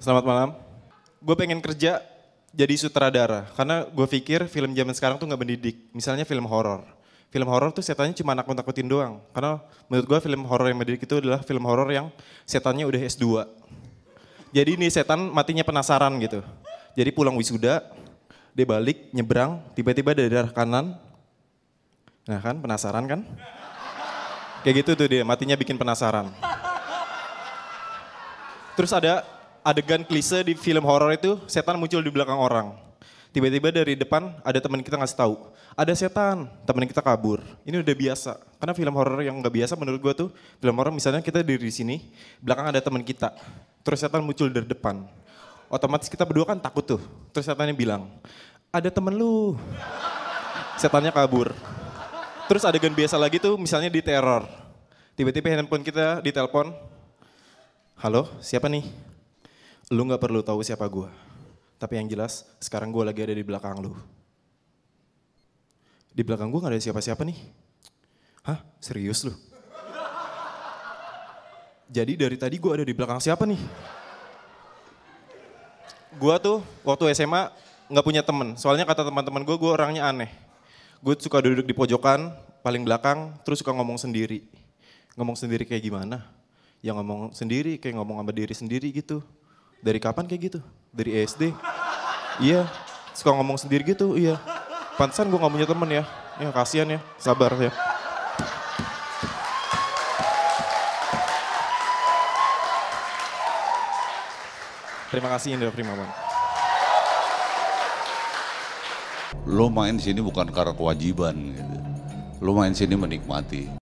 Selamat malam. Gue pengen kerja jadi sutradara karena gue pikir film zaman sekarang tuh nggak mendidik. Misalnya film horor. Film horor tuh setannya cuma nakut-nakutin doang. Karena menurut gue film horor yang mendidik itu adalah film horor yang setannya udah S2. Jadi ini setan matinya penasaran gitu. Jadi pulang wisuda, dia balik, nyebrang, tiba-tiba dari arah kanan. Nah kan, penasaran kan? Kayak gitu tuh dia, matinya bikin penasaran. Terus ada adegan klise di film horor itu setan muncul di belakang orang. Tiba-tiba dari depan ada teman kita ngasih tahu, ada setan, teman kita kabur. Ini udah biasa. Karena film horor yang nggak biasa menurut gua tuh, film horor misalnya kita di sini, belakang ada teman kita. Terus setan muncul dari depan. Otomatis kita berdua kan takut tuh. Terus setannya bilang, ada temen lu. Setannya kabur. Terus adegan biasa lagi tuh misalnya di teror. Tiba-tiba handphone kita ditelepon. Halo, siapa nih? lu nggak perlu tahu siapa gue. Tapi yang jelas, sekarang gue lagi ada di belakang lu. Di belakang gue gak ada siapa-siapa nih. Hah? Serius lu? Jadi dari tadi gue ada di belakang siapa nih? Gue tuh waktu SMA nggak punya temen. Soalnya kata teman-teman gue, gue orangnya aneh. Gue suka duduk di pojokan, paling belakang, terus suka ngomong sendiri. Ngomong sendiri kayak gimana? Ya ngomong sendiri, kayak ngomong sama diri sendiri gitu dari kapan kayak gitu? Dari SD. Iya, suka ngomong sendiri gitu, iya. Pantesan gue gak punya temen ya. Ya kasihan ya, sabar ya. Terima kasih Indra Prima Bang. Lo main sini bukan karena kewajiban gitu. Lo main sini menikmati.